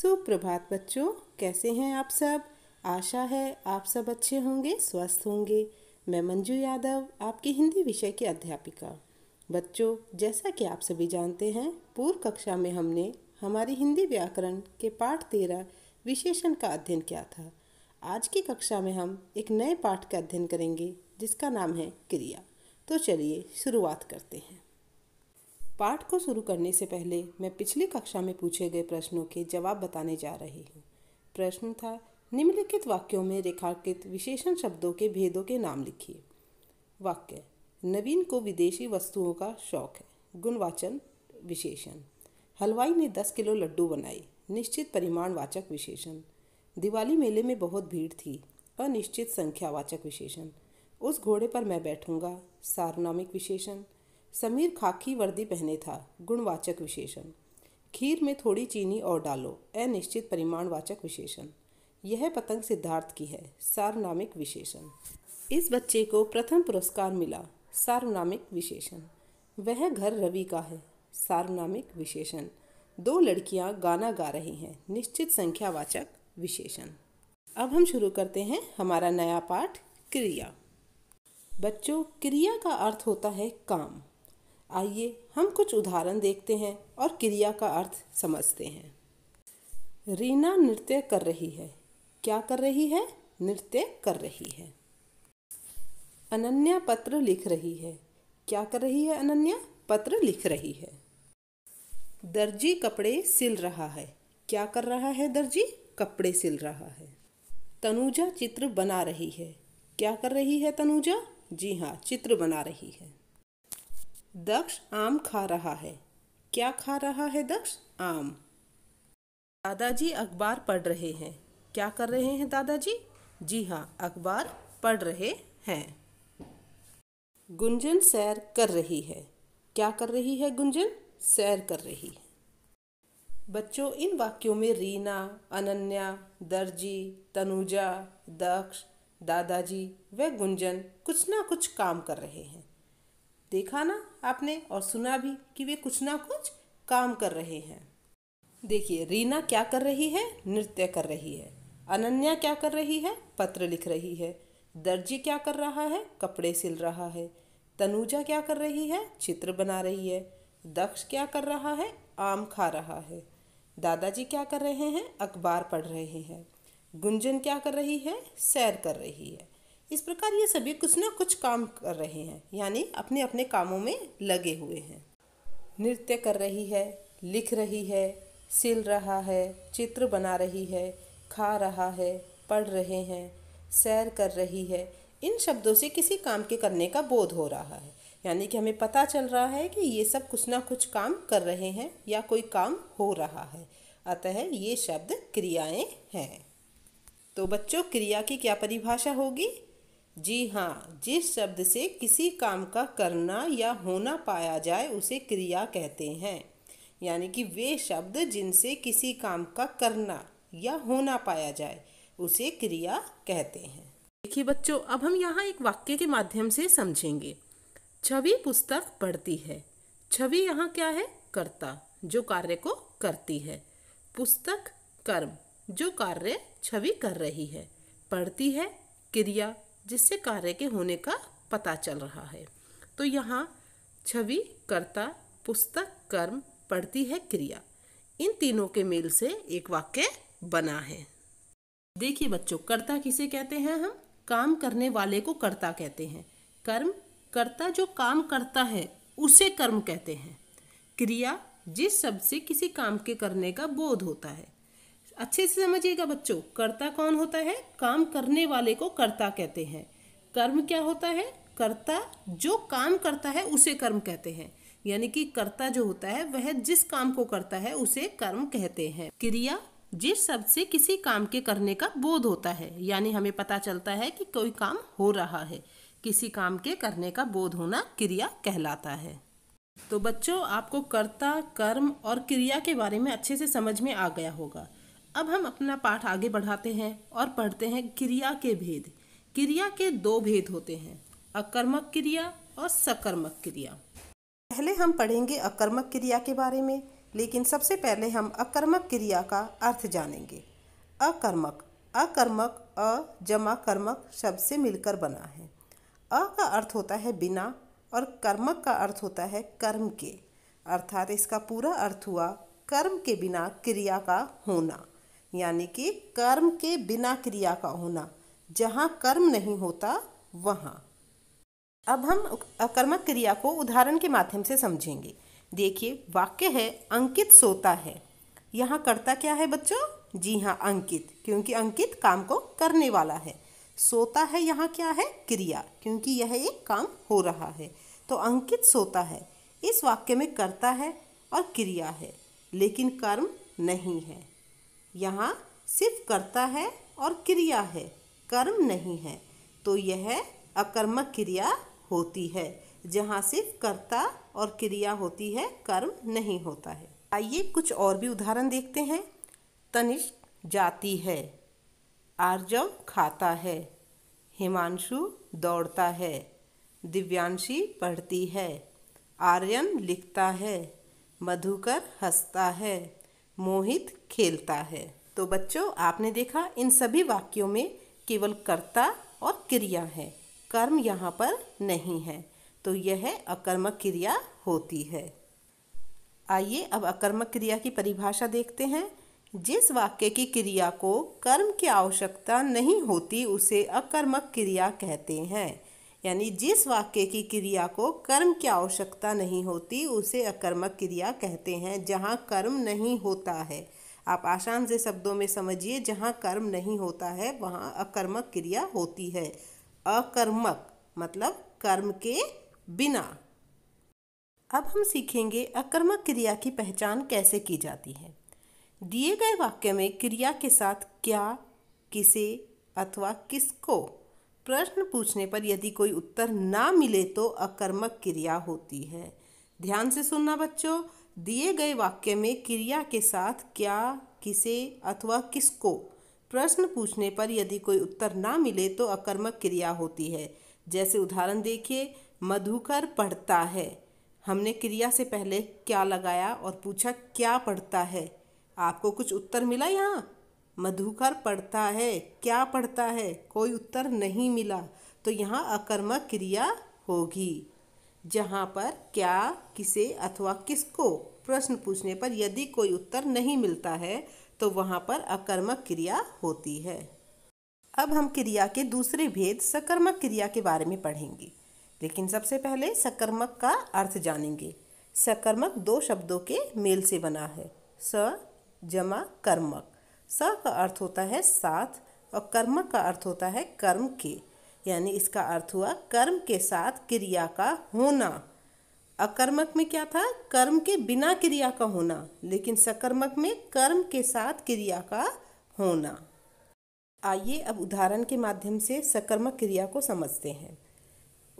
सुप्रभात बच्चों कैसे हैं आप सब आशा है आप सब अच्छे होंगे स्वस्थ होंगे मैं मंजू यादव आपकी हिंदी विषय की अध्यापिका बच्चों जैसा कि आप सभी जानते हैं पूर्व कक्षा में हमने हमारी हिंदी व्याकरण के पाठ तेरह विशेषण का अध्ययन किया था आज की कक्षा में हम एक नए पाठ का अध्ययन करेंगे जिसका नाम है क्रिया तो चलिए शुरुआत करते हैं पाठ को शुरू करने से पहले मैं पिछली कक्षा में पूछे गए प्रश्नों के जवाब बताने जा रही हूँ प्रश्न था निम्नलिखित वाक्यों में रेखांकित विशेषण शब्दों के भेदों के नाम लिखिए वाक्य नवीन को विदेशी वस्तुओं का शौक है गुणवाचन विशेषण हलवाई ने दस किलो लड्डू बनाए निश्चित परिमाण वाचक विशेषण दिवाली मेले में बहुत भीड़ थी अनिश्चित संख्यावाचक विशेषण उस घोड़े पर मैं बैठूंगा सार्वनामिक विशेषण समीर खाकी वर्दी पहने था गुणवाचक विशेषण खीर में थोड़ी चीनी और डालो अनिश्चित परिमाणवाचक विशेषण यह पतंग सिद्धार्थ की है सार्वनामिक विशेषण इस बच्चे को प्रथम पुरस्कार मिला सार्वनामिक विशेषण वह घर रवि का है सार्वनामिक विशेषण दो लड़कियां गाना गा रही हैं निश्चित संख्यावाचक विशेषण अब हम शुरू करते हैं हमारा नया पाठ क्रिया बच्चों क्रिया का अर्थ होता है काम आइए हम कुछ उदाहरण देखते हैं और क्रिया का अर्थ समझते हैं रीना नृत्य कर रही है क्या कर रही है नृत्य कर रही है अनन्या पत्र लिख रही है क्या कर रही है अनन्या पत्र लिख रही है दर्जी कपड़े सिल रहा है क्या कर रहा है दर्जी कपड़े सिल रहा है तनुजा चित्र बना रही है क्या कर रही है तनुजा जी हाँ चित्र बना रही है दक्ष आम खा रहा है क्या खा रहा है दक्ष आम दादाजी अखबार पढ़ रहे हैं क्या कर रहे हैं दादाजी जी हाँ अखबार पढ़ रहे हैं गुंजन सैर कर रही है क्या कर रही है गुंजन सैर कर रही है बच्चों इन वाक्यों में रीना अनन्या दर्जी तनुजा दक्ष दादाजी व गुंजन कुछ ना कुछ काम कर रहे हैं देखा ना आपने और सुना भी कि वे कुछ ना कुछ काम कर रहे हैं देखिए रीना क्या कर रही है नृत्य कर रही है अनन्या क्या कर रही है पत्र लिख रही है दर्जी क्या कर रहा है कपड़े सिल रहा है तनुजा क्या कर रही है चित्र बना रही है दक्ष क्या कर रहा है आम खा रहा है दादाजी क्या कर रहे हैं अखबार पढ़ रहे हैं गुंजन क्या कर रही है सैर कर रही है इस प्रकार ये सभी कुछ ना कुछ काम कर रहे हैं यानी अपने अपने कामों में लगे हुए हैं नृत्य कर रही है लिख रही है सिल रहा है चित्र बना रही है खा रहा है पढ़ रहे हैं सैर कर रही है इन शब्दों से किसी काम के करने का बोध हो रहा है यानी कि हमें पता चल रहा है कि ये सब कुछ ना कुछ काम कर रहे हैं या कोई काम हो रहा है अतः ये शब्द क्रियाएं हैं तो बच्चों क्रिया की क्या परिभाषा होगी जी हाँ जिस शब्द से किसी काम का करना या होना पाया जाए उसे क्रिया कहते हैं यानी कि वे शब्द जिनसे किसी काम का करना या होना पाया जाए उसे क्रिया कहते हैं देखिए बच्चों अब हम यहाँ एक वाक्य के माध्यम से समझेंगे छवि पुस्तक पढ़ती है छवि यहाँ क्या है कर्ता जो कार्य को करती है पुस्तक कर्म जो कार्य छवि कर रही है पढ़ती है क्रिया जिससे कार्य के होने का पता चल रहा है तो यहाँ छवि कर्ता पुस्तक कर्म पढ़ती है क्रिया इन तीनों के मेल से एक वाक्य बना है देखिए बच्चों कर्ता किसे कहते हैं हम काम करने वाले को कर्ता कहते हैं कर्म कर्ता जो काम करता है उसे कर्म कहते हैं क्रिया जिस शब्द से किसी काम के करने का बोध होता है अच्छे से समझिएगा बच्चों कर्ता कौन होता है काम करने वाले को कर्ता कहते हैं कर्म क्या होता है कर्ता जो काम करता है उसे कर्म कहते हैं यानी कि कर्ता जो होता है वह जिस काम को करता है उसे कर्म कहते हैं क्रिया जिस शब्द से किसी काम के करने का बोध होता है यानी हमें पता चलता है कि कोई काम हो रहा है किसी काम के करने का बोध होना क्रिया कहलाता है तो बच्चों आपको कर्ता कर्म और क्रिया के बारे में अच्छे से समझ में आ गया होगा अब हम अपना पाठ आगे बढ़ाते हैं और पढ़ते हैं क्रिया के भेद क्रिया के दो भेद होते हैं अकर्मक क्रिया और सकर्मक क्रिया पहले हम पढ़ेंगे अकर्मक क्रिया के बारे में लेकिन सबसे पहले हम अकर्मक क्रिया का अर्थ जानेंगे अकर्मक अकर्मक अ जमा कर्मक शब्द से मिलकर बना है अ का अर्थ होता है बिना और कर्मक का अर्थ होता है कर्म के अर्थात इसका पूरा अर्थ हुआ कर्म के बिना क्रिया का होना यानी कि कर्म के बिना क्रिया का होना जहाँ कर्म नहीं होता वहाँ अब हम अकर्मक क्रिया को उदाहरण के माध्यम से समझेंगे देखिए वाक्य है अंकित सोता है यहाँ करता क्या है बच्चों जी हाँ अंकित क्योंकि अंकित काम को करने वाला है सोता है यहाँ क्या है क्रिया क्योंकि यह एक काम हो रहा है तो अंकित सोता है इस वाक्य में करता है और क्रिया है लेकिन कर्म नहीं है यहाँ सिर्फ कर्ता है और क्रिया है कर्म नहीं है तो यह अकर्मक क्रिया होती है जहाँ सिर्फ कर्ता और क्रिया होती है कर्म नहीं होता है आइए कुछ और भी उदाहरण देखते हैं तनिष्क जाती है आर्जव खाता है हिमांशु दौड़ता है दिव्यांशी पढ़ती है आर्यन लिखता है मधुकर हंसता है मोहित खेलता है तो बच्चों आपने देखा इन सभी वाक्यों में केवल कर्ता और क्रिया है कर्म यहाँ पर नहीं है तो यह अकर्मक क्रिया होती है आइए अब अकर्मक क्रिया की परिभाषा देखते हैं जिस वाक्य की क्रिया को कर्म की आवश्यकता नहीं होती उसे अकर्मक क्रिया कहते हैं यानी जिस वाक्य की क्रिया को कर्म की आवश्यकता नहीं होती उसे अकर्मक क्रिया कहते हैं जहाँ कर्म नहीं होता है आप आसान से शब्दों में समझिए जहाँ कर्म नहीं होता है वहाँ अकर्मक क्रिया होती है अकर्मक मतलब कर्म के बिना अब हम सीखेंगे अकर्मक क्रिया की पहचान कैसे की जाती है दिए गए वाक्य में क्रिया के साथ क्या किसे अथवा किसको प्रश्न पूछने पर यदि कोई उत्तर ना मिले तो अकर्मक क्रिया होती है ध्यान से सुनना बच्चों दिए गए वाक्य में क्रिया के साथ क्या किसे अथवा किसको प्रश्न पूछने पर यदि कोई उत्तर ना मिले तो अकर्मक क्रिया होती है जैसे उदाहरण देखिए मधुकर पढ़ता है हमने क्रिया से पहले क्या लगाया और पूछा क्या पढ़ता है आपको कुछ उत्तर मिला यहाँ मधुकर पढ़ता है क्या पढ़ता है कोई उत्तर नहीं मिला तो यहाँ अकर्मक क्रिया होगी जहाँ पर क्या किसे अथवा किसको प्रश्न पूछने पर यदि कोई उत्तर नहीं मिलता है तो वहाँ पर अकर्मक क्रिया होती है अब हम क्रिया के दूसरे भेद सकर्मक क्रिया के बारे में पढ़ेंगे लेकिन सबसे पहले सकर्मक का अर्थ जानेंगे सकर्मक दो शब्दों के मेल से बना है स जमा कर्मक स का अर्थ होता है साथ और कर्म का अर्थ होता है कर्म के यानी इसका अर्थ हुआ कर्म के साथ क्रिया का होना अकर्मक में क्या था कर्म के बिना क्रिया का होना लेकिन सकर्मक में कर्म के साथ क्रिया का होना आइए अब उदाहरण के माध्यम से सकर्मक क्रिया को समझते हैं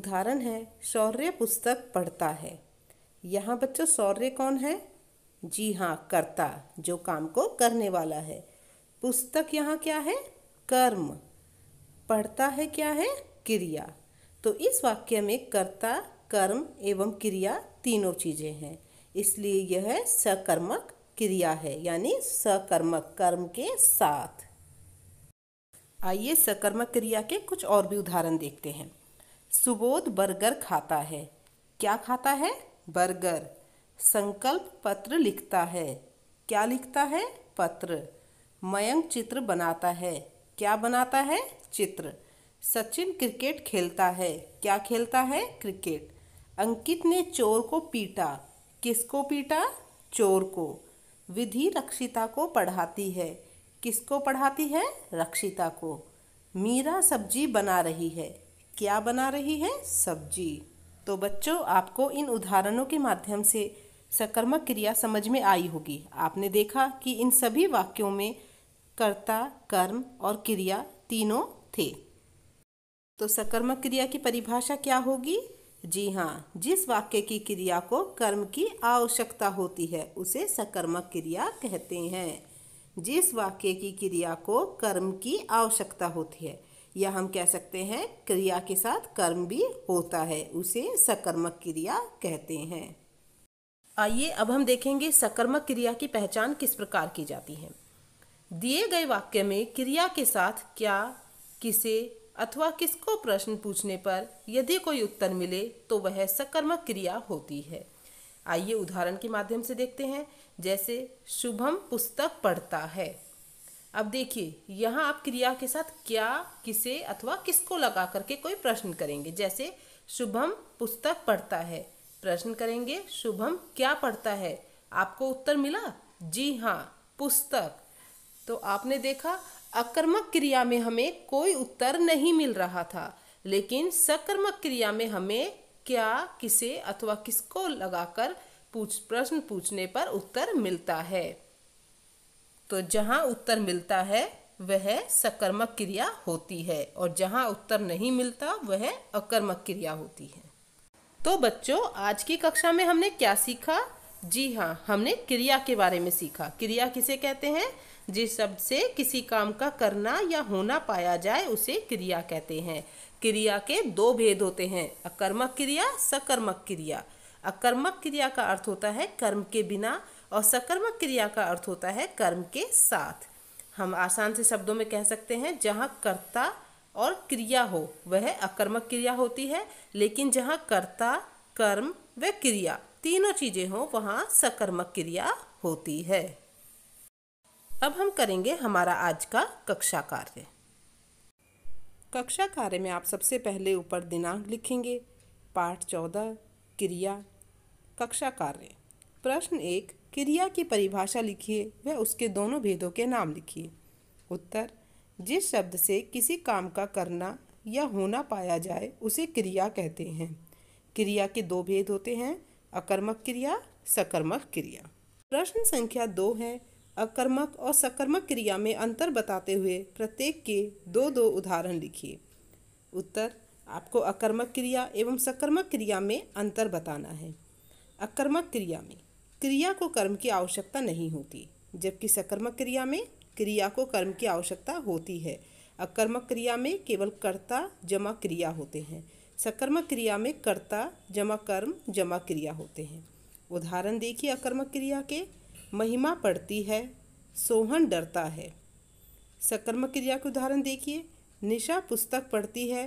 उदाहरण है शौर्य पुस्तक पढ़ता है यहाँ बच्चों शौर्य कौन है जी हाँ कर्ता जो काम को करने वाला है पुस्तक यहाँ क्या है कर्म पढ़ता है क्या है क्रिया तो इस वाक्य में कर्ता कर्म एवं क्रिया तीनों चीज़ें हैं इसलिए यह सकर्मक क्रिया है यानी सकर्मक कर्म के साथ आइए सकर्मक क्रिया के कुछ और भी उदाहरण देखते हैं सुबोध बर्गर खाता है क्या खाता है बर्गर संकल्प पत्र लिखता है क्या लिखता है पत्र मयंक चित्र बनाता है क्या बनाता है चित्र सचिन क्रिकेट खेलता है क्या खेलता है क्रिकेट अंकित ने चोर को पीटा किसको पीटा चोर को विधि रक्षिता को पढ़ाती है किसको पढ़ाती है रक्षिता को मीरा सब्जी बना रही है क्या बना रही है सब्जी तो बच्चों आपको इन उदाहरणों के माध्यम से सकर्मक क्रिया समझ में आई होगी आपने देखा कि इन सभी वाक्यों में कर्ता कर्म और क्रिया तीनों थे तो सकर्मक क्रिया की परिभाषा क्या होगी जी हाँ जिस वाक्य की क्रिया को कर्म की आवश्यकता होती है उसे सकर्मक क्रिया कहते हैं जिस वाक्य की क्रिया को कर्म की आवश्यकता होती है या हम कह सकते हैं क्रिया के साथ कर्म भी होता है उसे सकर्मक क्रिया कहते हैं आइए अब हम देखेंगे सकर्मक क्रिया की पहचान किस प्रकार की जाती है दिए गए वाक्य में क्रिया के साथ क्या किसे अथवा किसको प्रश्न पूछने पर यदि कोई उत्तर मिले तो वह सकर्मक क्रिया होती है आइए उदाहरण के माध्यम से देखते हैं जैसे शुभम पुस्तक पढ़ता है अब देखिए यहाँ आप क्रिया के साथ क्या किसे अथवा किसको लगा करके कोई प्रश्न करेंगे जैसे शुभम पुस्तक पढ़ता है प्रश्न करेंगे शुभम क्या पढ़ता है आपको उत्तर मिला जी हाँ पुस्तक तो आपने देखा अकर्मक क्रिया में हमें कोई उत्तर नहीं मिल रहा था लेकिन सकर्मक क्रिया में हमें क्या किसे अथवा किसको लगाकर पूछ प्रश्न पूछने पर उत्तर मिलता है तो जहां उत्तर मिलता है वह सकर्मक क्रिया होती है और जहां उत्तर नहीं मिलता वह अकर्मक क्रिया होती है तो बच्चों आज की कक्षा में हमने क्या सीखा जी हाँ हमने क्रिया के बारे में सीखा क्रिया किसे कहते हैं जिस शब्द से किसी काम का करना या होना पाया जाए उसे क्रिया कहते हैं क्रिया के दो भेद होते हैं अकर्मक क्रिया सकर्मक क्रिया अकर्मक क्रिया का अर्थ होता है कर्म के बिना और सकर्मक क्रिया का अर्थ होता है कर्म के साथ हम आसान से शब्दों में कह सकते हैं जहाँ कर्ता और क्रिया हो वह अकर्मक क्रिया होती है लेकिन जहाँ कर्ता कर्म व क्रिया तीनों चीज़ें हों वहाँ सकर्मक क्रिया होती है अब हम करेंगे हमारा आज का कक्षा कार्य कक्षा कार्य में आप सबसे पहले ऊपर दिनांक लिखेंगे पाठ चौदह क्रिया कक्षा कार्य प्रश्न एक क्रिया की परिभाषा लिखिए व उसके दोनों भेदों के नाम लिखिए उत्तर जिस शब्द से किसी काम का करना या होना पाया जाए उसे क्रिया कहते हैं क्रिया के दो भेद होते हैं अकर्मक क्रिया सकर्मक क्रिया प्रश्न संख्या दो है अकर्मक और सकर्मक क्रिया में अंतर बताते हुए प्रत्येक के दो दो उदाहरण लिखिए उत्तर आपको अकर्मक क्रिया एवं सकर्मक क्रिया में अंतर बताना है अकर्मक क्रिया में क्रिया को कर्म की आवश्यकता नहीं होती जबकि सकर्मक क्रिया में क्रिया को कर्म की आवश्यकता होती है अकर्मक क्रिया में केवल कर्ता जमा क्रिया होते हैं सकर्मक क्रिया में कर्ता जमा कर्म जमा क्रिया होते हैं उदाहरण देखिए अकर्मक क्रिया के महिमा पड़ती है सोहन डरता है सकर्म क्रिया के उदाहरण देखिए निशा पुस्तक पढ़ती है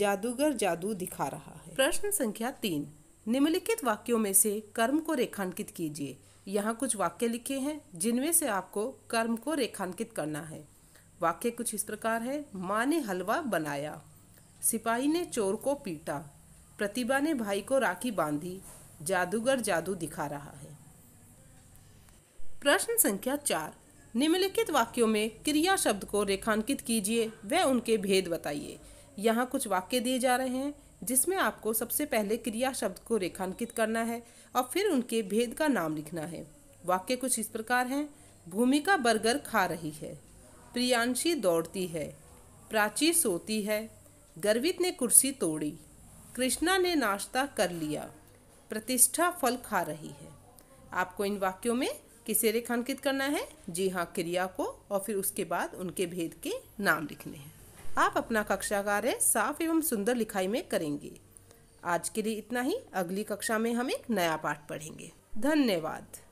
जादूगर जादू दिखा रहा है प्रश्न संख्या तीन निम्नलिखित वाक्यों में से कर्म को रेखांकित कीजिए यहाँ कुछ वाक्य लिखे हैं जिनमें से आपको कर्म को रेखांकित करना है वाक्य कुछ इस प्रकार है माँ ने हलवा बनाया सिपाही ने चोर को पीटा प्रतिभा ने भाई को राखी बांधी जादूगर जादू दिखा रहा है प्रश्न संख्या चार निम्नलिखित वाक्यों में क्रिया शब्द को रेखांकित कीजिए व उनके भेद बताइए यहाँ कुछ वाक्य दिए जा रहे हैं जिसमें आपको सबसे पहले क्रिया शब्द को रेखांकित करना है और फिर उनके भेद का नाम लिखना है वाक्य कुछ इस प्रकार हैं भूमिका बर्गर खा रही है प्रियांशी दौड़ती है प्राची सोती है गर्वित ने कुर्सी तोड़ी कृष्णा ने नाश्ता कर लिया प्रतिष्ठा फल खा रही है आपको इन वाक्यों में किसे रेखांकित करना है जी हाँ क्रिया को और फिर उसके बाद उनके भेद के नाम लिखने हैं आप अपना कक्षा कार्य साफ एवं सुंदर लिखाई में करेंगे आज के लिए इतना ही अगली कक्षा में हम एक नया पाठ पढ़ेंगे धन्यवाद